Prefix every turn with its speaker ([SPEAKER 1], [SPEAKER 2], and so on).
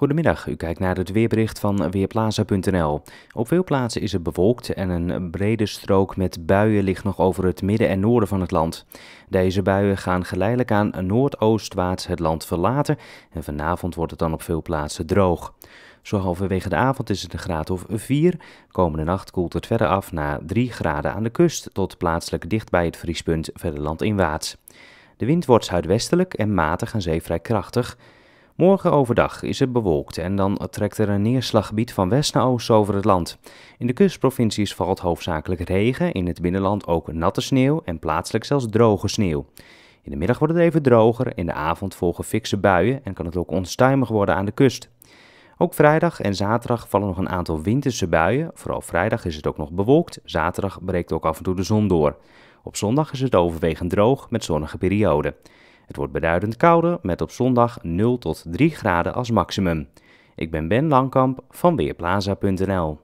[SPEAKER 1] Goedemiddag, u kijkt naar het weerbericht van Weerplaza.nl. Op veel plaatsen is het bewolkt en een brede strook met buien ligt nog over het midden en noorden van het land. Deze buien gaan geleidelijk aan noordoostwaarts het land verlaten en vanavond wordt het dan op veel plaatsen droog. Zo halverwege de avond is het een graad of 4. Komende nacht koelt het verder af naar 3 graden aan de kust tot plaatselijk dicht bij het vriespunt verder landinwaarts. De wind wordt zuidwestelijk en matig en zee vrij krachtig. Morgen overdag is het bewolkt en dan trekt er een neerslaggebied van west naar oost over het land. In de kustprovincies valt hoofdzakelijk regen, in het binnenland ook natte sneeuw en plaatselijk zelfs droge sneeuw. In de middag wordt het even droger, in de avond volgen fikse buien en kan het ook onstuimig worden aan de kust. Ook vrijdag en zaterdag vallen nog een aantal winterse buien. Vooral vrijdag is het ook nog bewolkt, zaterdag breekt ook af en toe de zon door. Op zondag is het overwegend droog met zonnige perioden. Het wordt beduidend kouder met op zondag 0 tot 3 graden als maximum. Ik ben Ben Langkamp van Weerplaza.nl.